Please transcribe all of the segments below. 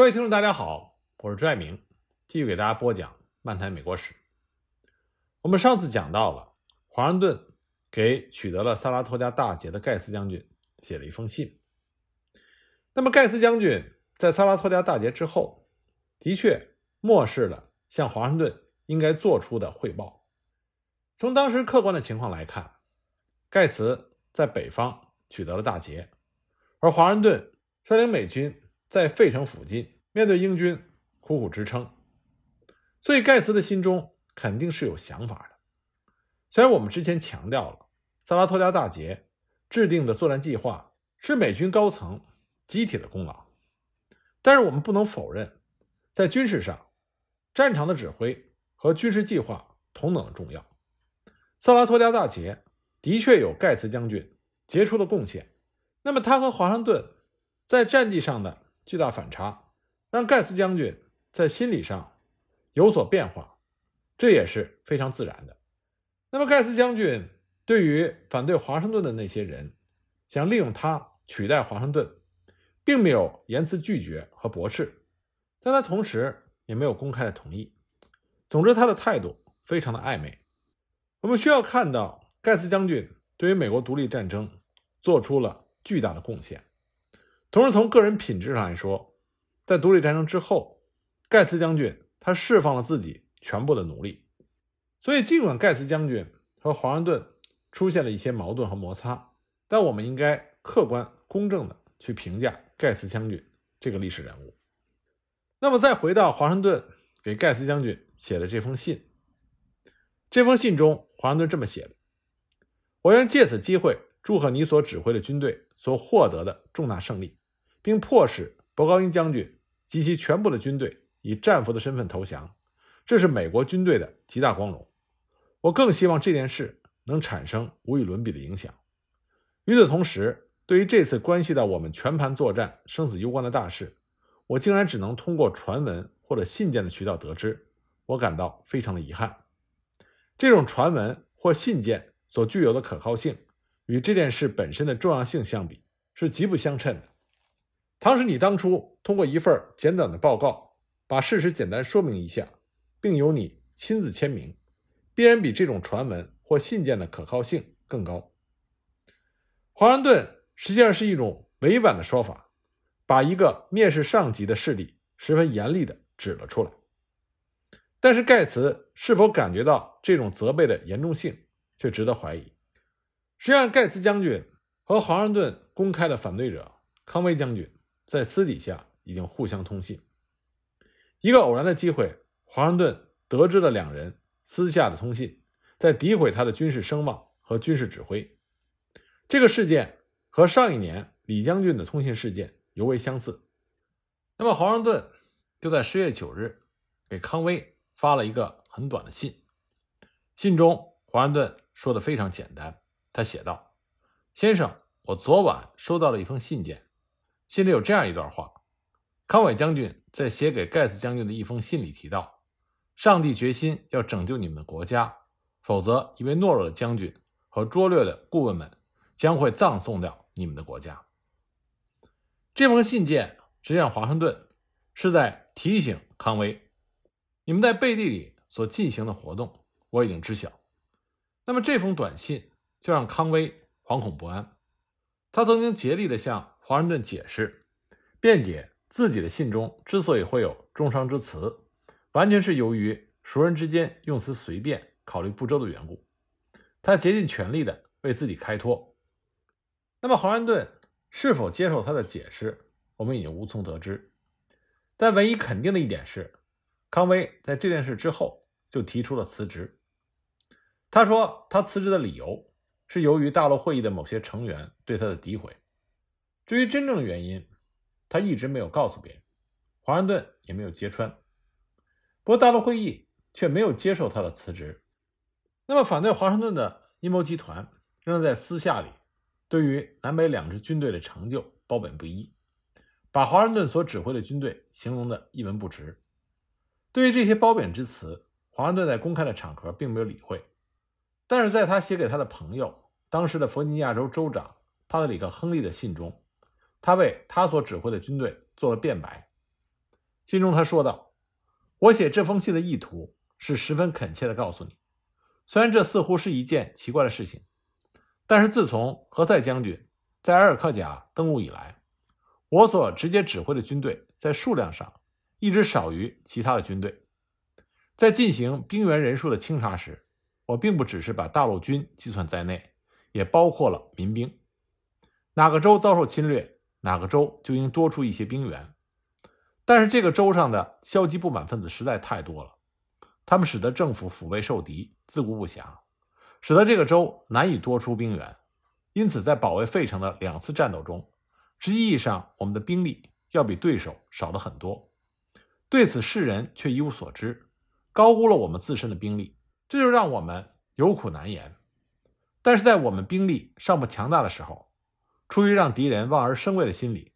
各位听众，大家好，我是朱爱明，继续给大家播讲《漫谈美国史》。我们上次讲到了华盛顿给取得了萨拉托加大捷的盖茨将军写了一封信。那么盖茨将军在萨拉托加大捷之后，的确漠视了向华盛顿应该做出的汇报。从当时客观的情况来看，盖茨在北方取得了大捷，而华盛顿率领美军。在费城附近，面对英军苦苦支撑，所以盖茨的心中肯定是有想法的。虽然我们之前强调了萨拉托加大捷制定的作战计划是美军高层集体的功劳，但是我们不能否认，在军事上，战场的指挥和军事计划同等重要。萨拉托加大捷的确有盖茨将军杰出的贡献，那么他和华盛顿在战绩上的。巨大反差让盖茨将军在心理上有所变化，这也是非常自然的。那么，盖茨将军对于反对华盛顿的那些人想利用他取代华盛顿，并没有言辞拒绝和驳斥，但他同时也没有公开的同意。总之，他的态度非常的暧昧。我们需要看到，盖茨将军对于美国独立战争做出了巨大的贡献。同时，从个人品质上来说，在独立战争之后，盖茨将军他释放了自己全部的努力。所以，尽管盖茨将军和华盛顿出现了一些矛盾和摩擦，但我们应该客观公正的去评价盖茨将军这个历史人物。那么，再回到华盛顿给盖茨将军写的这封信，这封信中，华盛顿这么写的：“我愿借此机会祝贺你所指挥的军队所获得的重大胜利。”并迫使博高英将军及其全部的军队以战俘的身份投降，这是美国军队的极大光荣。我更希望这件事能产生无与伦比的影响。与此同时，对于这次关系到我们全盘作战、生死攸关的大事，我竟然只能通过传闻或者信件的渠道得知，我感到非常的遗憾。这种传闻或信件所具有的可靠性，与这件事本身的重要性相比，是极不相称的。倘使你当初通过一份简短的报告把事实简单说明一下，并由你亲自签名，必然比这种传闻或信件的可靠性更高。华盛顿实际上是一种委婉的说法，把一个蔑视上级的势力十分严厉地指了出来。但是盖茨是否感觉到这种责备的严重性，却值得怀疑。实际上，盖茨将军和华盛顿公开的反对者康威将军。在私底下已经互相通信。一个偶然的机会，华盛顿得知了两人私下的通信，在诋毁他的军事声望和军事指挥。这个事件和上一年李将军的通信事件尤为相似。那么，华盛顿就在十月九日给康威发了一个很短的信。信中，华盛顿说的非常简单。他写道：“先生，我昨晚收到了一封信件。”信里有这样一段话，康伟将军在写给盖茨将军的一封信里提到：“上帝决心要拯救你们的国家，否则一位懦弱的将军和拙劣的顾问们将会葬送掉你们的国家。”这封信件实际上，华盛顿是在提醒康威：“你们在背地里所进行的活动，我已经知晓。”那么这封短信就让康威惶恐不安。他曾经竭力地向。华盛顿解释、辩解自己的信中之所以会有重伤之词，完全是由于熟人之间用词随便、考虑不周的缘故。他竭尽全力的为自己开脱。那么，华盛顿是否接受他的解释，我们已经无从得知。但唯一肯定的一点是，康威在这件事之后就提出了辞职。他说，他辞职的理由是由于大陆会议的某些成员对他的诋毁。至于真正的原因，他一直没有告诉别人，华盛顿也没有揭穿。不过，大陆会议却没有接受他的辞职。那么，反对华盛顿的阴谋集团仍然在私下里对于南北两支军队的成就褒贬不一，把华盛顿所指挥的军队形容的一文不值。对于这些褒贬之词，华盛顿在公开的场合并没有理会，但是在他写给他的朋友当时的弗吉尼亚州州长帕特里克·亨利的信中。他为他所指挥的军队做了辩白。信中他说道：“我写这封信的意图是十分恳切地告诉你，虽然这似乎是一件奇怪的事情，但是自从何塞将军在埃尔克贾登陆以来，我所直接指挥的军队在数量上一直少于其他的军队。在进行兵员人数的清查时，我并不只是把大陆军计算在内，也包括了民兵。哪个州遭受侵略？”哪个州就应多出一些兵员。但是这个州上的消极不满分子实在太多了，他们使得政府腹背受敌，自顾不暇，使得这个州难以多出兵源。因此，在保卫费城的两次战斗中，实际意义上我们的兵力要比对手少了很多。对此，世人却一无所知，高估了我们自身的兵力，这就让我们有苦难言。但是在我们兵力尚不强大的时候，出于让敌人望而生畏的心理，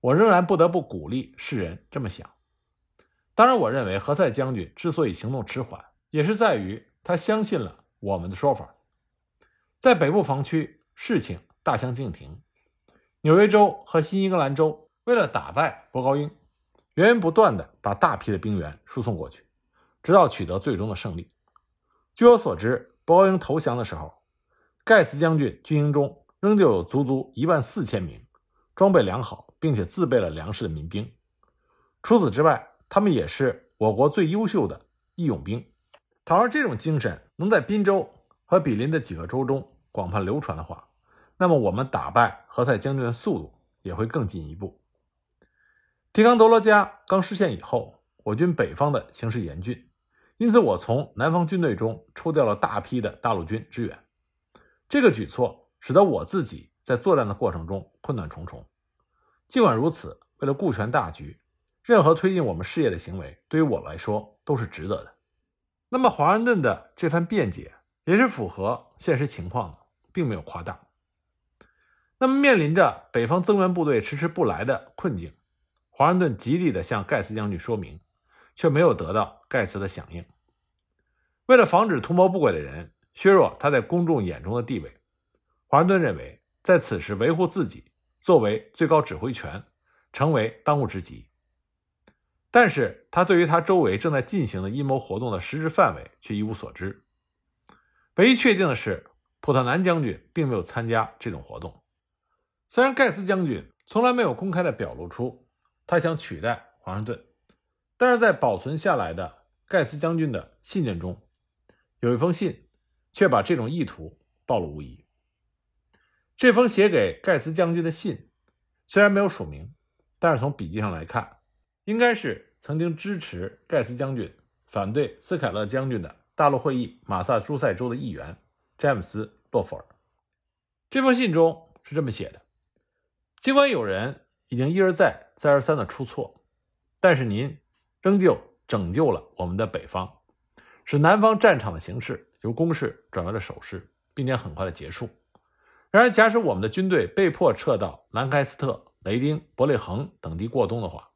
我仍然不得不鼓励世人这么想。当然，我认为何塞将军之所以行动迟缓，也是在于他相信了我们的说法。在北部防区，事情大相径庭。纽约州和新英格兰州为了打败博高英，源源不断地把大批的兵员输送过去，直到取得最终的胜利。据我所知，博高英投降的时候，盖茨将军军营中。仍旧有足足一万四千名装备良好并且自备了粮食的民兵。除此之外，他们也是我国最优秀的义勇兵。倘若这种精神能在滨州和比邻的几个州中广泛流传的话，那么我们打败何塞将军的速度也会更进一步。提康德罗加刚失陷以后，我军北方的形势严峻，因此我从南方军队中抽调了大批的大陆军支援。这个举措。使得我自己在作战的过程中困难重重。尽管如此，为了顾全大局，任何推进我们事业的行为对于我来说都是值得的。那么，华盛顿的这番辩解也是符合现实情况的，并没有夸大。那么，面临着北方增援部队迟迟不来的困境，华盛顿极力地向盖茨将军说明，却没有得到盖茨的响应。为了防止图谋不轨的人削弱他在公众眼中的地位。华盛顿认为，在此时维护自己作为最高指挥权成为当务之急。但是他对于他周围正在进行的阴谋活动的实质范围却一无所知。唯一确定的是，普特南将军并没有参加这种活动。虽然盖茨将军从来没有公开的表露出他想取代华盛顿，但是在保存下来的盖茨将军的信件中，有一封信却把这种意图暴露无遗。这封写给盖茨将军的信，虽然没有署名，但是从笔记上来看，应该是曾经支持盖茨将军反对斯凯勒将军的大陆会议马萨诸塞州的议员詹姆斯·洛弗尔。这封信中是这么写的：尽管有人已经一而再、再而三的出错，但是您仍旧拯救了我们的北方，使南方战场的形势由攻势转为了守势，并且很快的结束。然而，假使我们的军队被迫撤到兰开斯特、雷丁、伯利恒等地过冬的话，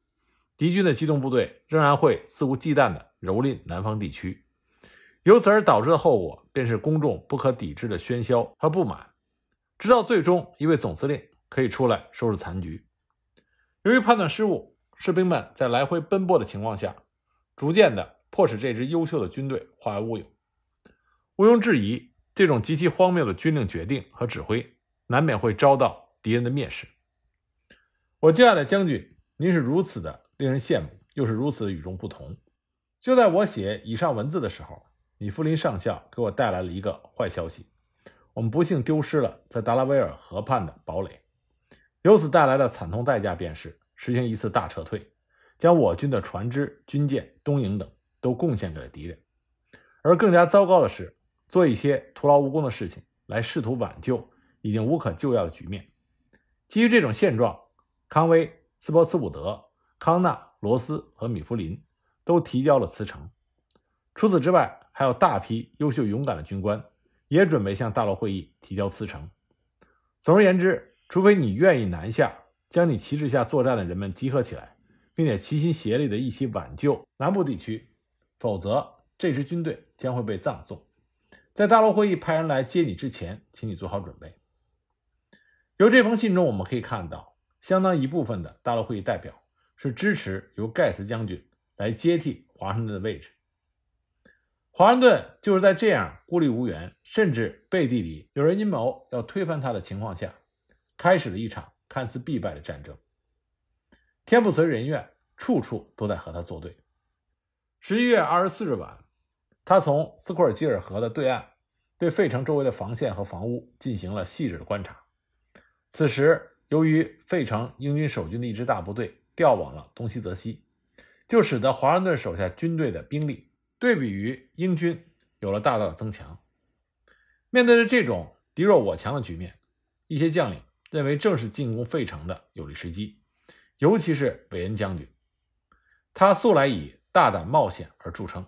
敌军的机动部队仍然会肆无忌惮地蹂躏南方地区，由此而导致的后果便是公众不可抵制的喧嚣和不满，直到最终一位总司令可以出来收拾残局。由于判断失误，士兵们在来回奔波的情况下，逐渐地迫使这支优秀的军队化为乌有。毋庸置疑。这种极其荒谬的军令决定和指挥，难免会遭到敌人的蔑视。我敬爱的将军，您是如此的令人羡慕，又是如此与众不同。就在我写以上文字的时候，米弗林上校给我带来了一个坏消息：我们不幸丢失了在达拉维尔河畔的堡垒，由此带来的惨痛代价便是实行一次大撤退，将我军的船只、军舰、东营等都贡献给了敌人。而更加糟糕的是。做一些徒劳无功的事情，来试图挽救已经无可救药的局面。基于这种现状，康威、斯波茨伍德、康纳、罗斯和米弗林都提交了辞呈。除此之外，还有大批优秀勇敢的军官也准备向大陆会议提交辞呈。总而言之，除非你愿意南下，将你旗帜下作战的人们集合起来，并且齐心协力地一起挽救南部地区，否则这支军队将会被葬送。在大陆会议派人来接你之前，请你做好准备。由这封信中我们可以看到，相当一部分的大陆会议代表是支持由盖茨将军来接替华盛顿的位置。华盛顿就是在这样孤立无援，甚至背地里有人阴谋要推翻他的情况下，开始了一场看似必败的战争。天不遂人愿，处处都在和他作对。十一月二十四日晚。他从斯库尔基尔河的对岸，对费城周围的防线和房屋进行了细致的观察。此时，由于费城英军守军的一支大部队调往了东西泽西，就使得华盛顿手下军队的兵力对比于英军有了大大的增强。面对着这种敌弱我强的局面，一些将领认为正是进攻费城的有利时机，尤其是韦恩将军，他素来以大胆冒险而著称。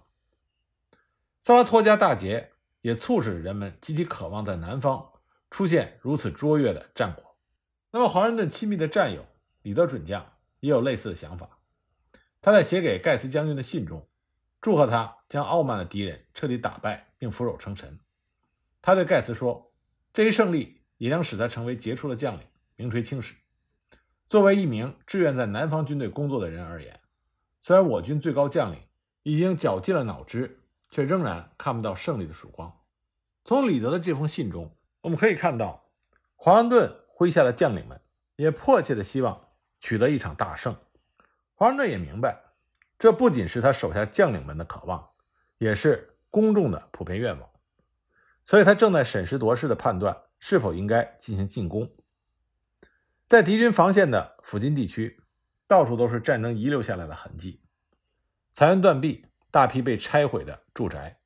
萨拉托加大捷也促使人们极其渴望在南方出现如此卓越的战果。那么，华盛顿亲密的战友李德准将也有类似的想法。他在写给盖茨将军的信中，祝贺他将傲慢的敌人彻底打败并俯首称臣。他对盖茨说：“这一胜利也将使他成为杰出的将领，名垂青史。”作为一名志愿在南方军队工作的人而言，虽然我军最高将领已经绞尽了脑汁。却仍然看不到胜利的曙光。从李德的这封信中，我们可以看到，华盛顿麾下的将领们也迫切的希望取得一场大胜。华盛顿也明白，这不仅是他手下将领们的渴望，也是公众的普遍愿望。所以，他正在审时度势的判断是否应该进行进攻。在敌军防线的附近地区，到处都是战争遗留下来的痕迹，残垣断壁。大批被拆毁的住宅。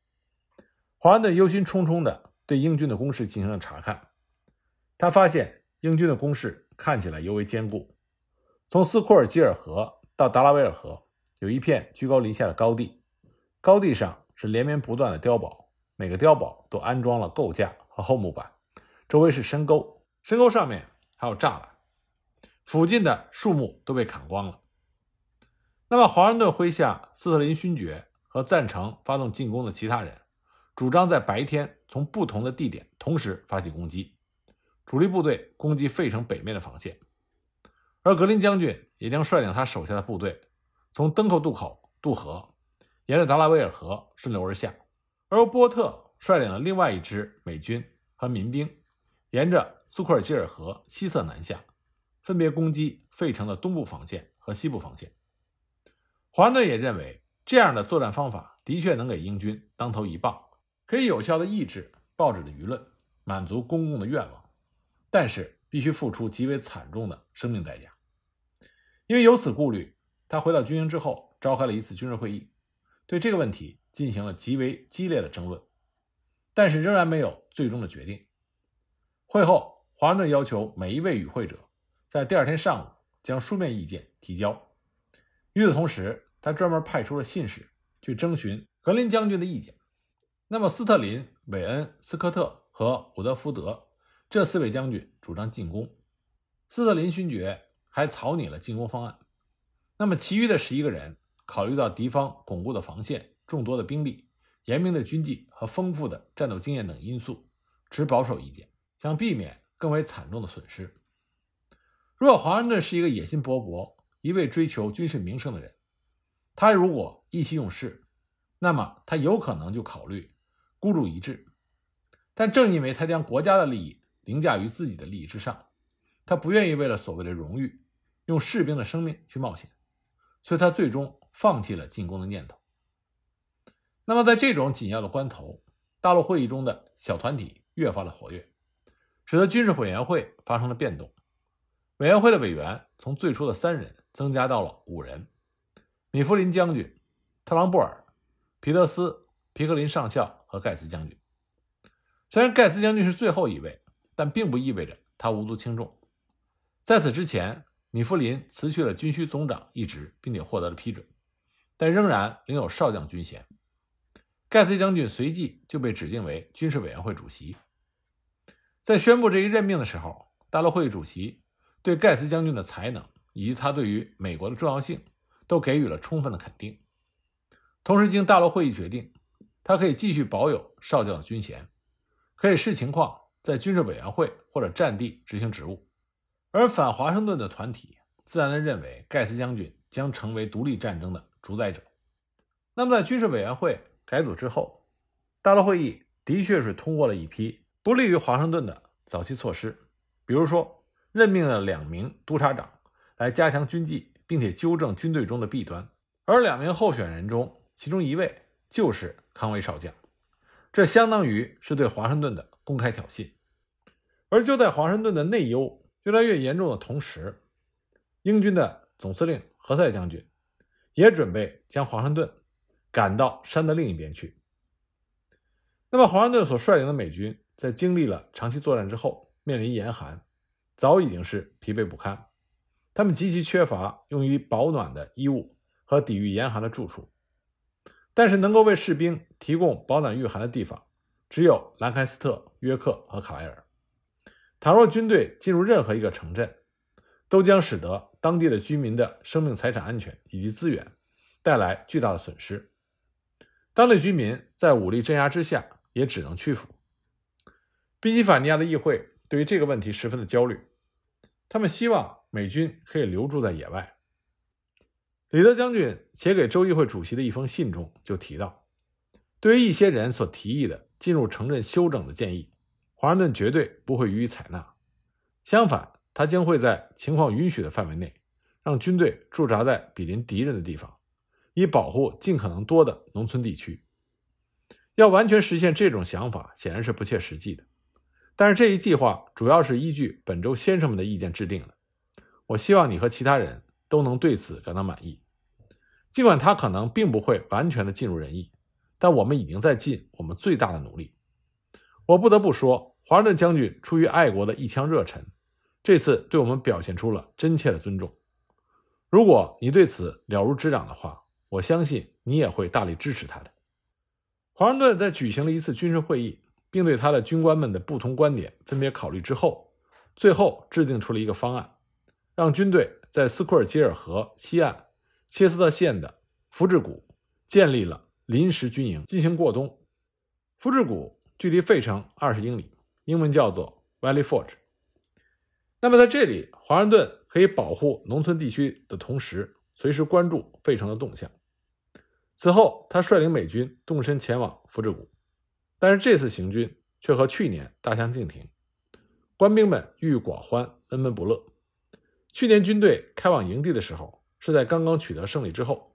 华盛顿忧心忡忡地对英军的工事进行了查看，他发现英军的工事看起来尤为坚固。从斯库尔基尔河到达拉维尔河，有一片居高临下的高地，高地上是连绵不断的碉堡，每个碉堡都安装了构架和厚木板，周围是深沟，深沟上面还有栅栏，附近的树木都被砍光了。那么，华盛顿麾下斯特林勋爵。和赞成发动进攻的其他人，主张在白天从不同的地点同时发起攻击。主力部队攻击费城北面的防线，而格林将军也将率领他手下的部队从登口渡口渡河，沿着达拉维尔河顺流而下。而波特率领了另外一支美军和民兵，沿着苏库尔基尔河西侧南下，分别攻击费城的东部防线和西部防线。华盛顿也认为。这样的作战方法的确能给英军当头一棒，可以有效的抑制报纸的舆论，满足公共的愿望，但是必须付出极为惨重的生命代价。因为由此顾虑，他回到军营之后召开了一次军事会议，对这个问题进行了极为激烈的争论，但是仍然没有最终的决定。会后，华盛顿要求每一位与会者在第二天上午将书面意见提交。与此同时，他专门派出了信使去征询格林将军的意见。那么，斯特林、韦恩、斯科特和伍德福德这四位将军主张进攻。斯特林勋爵还草拟了进攻方案。那么，其余的十一个人考虑到敌方巩固的防线、众多的兵力、严明的军纪和丰富的战斗经验等因素，持保守意见，想避免更为惨重的损失。若华盛顿是一个野心勃勃、一味追求军事名声的人。他如果意气用事，那么他有可能就考虑孤注一掷。但正因为他将国家的利益凌驾于自己的利益之上，他不愿意为了所谓的荣誉用士兵的生命去冒险，所以他最终放弃了进攻的念头。那么，在这种紧要的关头，大陆会议中的小团体越发的活跃，使得军事委员会发生了变动，委员会的委员从最初的三人增加到了五人。米弗林将军、特朗布尔、皮特斯、皮克林上校和盖茨将军。虽然盖茨将军是最后一位，但并不意味着他无足轻重。在此之前，米弗林辞去了军需总长一职，并且获得了批准，但仍然领有少将军衔。盖茨将军随即就被指定为军事委员会主席。在宣布这一任命的时候，大陆会议主席对盖茨将军的才能以及他对于美国的重要性。都给予了充分的肯定，同时经大陆会议决定，他可以继续保有少将的军衔，可以视情况在军事委员会或者战地执行职务。而反华盛顿的团体自然地认为盖茨将军将成为独立战争的主宰者。那么，在军事委员会改组之后，大陆会议的确是通过了一批不利于华盛顿的早期措施，比如说任命了两名督察长来加强军纪。并且纠正军队中的弊端，而两名候选人中，其中一位就是康威少将，这相当于是对华盛顿的公开挑衅。而就在华盛顿的内忧越来越严重的同时，英军的总司令何塞将军也准备将华盛顿赶到山的另一边去。那么，华盛顿所率领的美军在经历了长期作战之后，面临严寒，早已经是疲惫不堪。他们极其缺乏用于保暖的衣物和抵御严寒的住处，但是能够为士兵提供保暖御寒的地方，只有兰开斯特、约克和卡莱尔。倘若军队进入任何一个城镇，都将使得当地的居民的生命、财产安全以及资源带来巨大的损失。当地居民在武力镇压之下也只能屈服。宾夕法尼亚的议会对于这个问题十分的焦虑。他们希望美军可以留驻在野外。李德将军写给州议会主席的一封信中就提到，对于一些人所提议的进入城镇休整的建议，华盛顿绝对不会予以采纳。相反，他将会在情况允许的范围内，让军队驻扎在比邻敌人的地方，以保护尽可能多的农村地区。要完全实现这种想法，显然是不切实际的。但是这一计划主要是依据本周先生们的意见制定的。我希望你和其他人都能对此感到满意，尽管他可能并不会完全的尽如人意，但我们已经在尽我们最大的努力。我不得不说，华盛顿将军出于爱国的一腔热忱，这次对我们表现出了真切的尊重。如果你对此了如指掌的话，我相信你也会大力支持他的。华盛顿在举行了一次军事会议。并对他的军官们的不同观点分别考虑之后，最后制定出了一个方案，让军队在斯库尔吉尔河西岸切斯特县的福治谷建立了临时军营进行过冬。福治谷距离费城二十英里，英文叫做 Valley Forge。那么在这里，华盛顿可以保护农村地区的同时，随时关注费城的动向。此后，他率领美军动身前往福治谷。但是这次行军却和去年大相径庭，官兵们郁郁寡欢，闷闷不乐。去年军队开往营地的时候，是在刚刚取得胜利之后，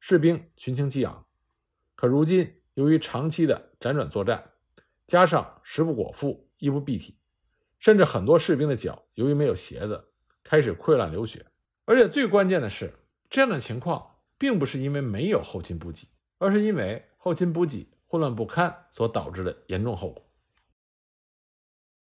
士兵群情激昂。可如今，由于长期的辗转作战，加上食不果腹、衣不蔽体，甚至很多士兵的脚由于没有鞋子，开始溃烂流血。而且最关键的是，这样的情况并不是因为没有后勤补给，而是因为后勤补给。混乱不堪所导致的严重后果。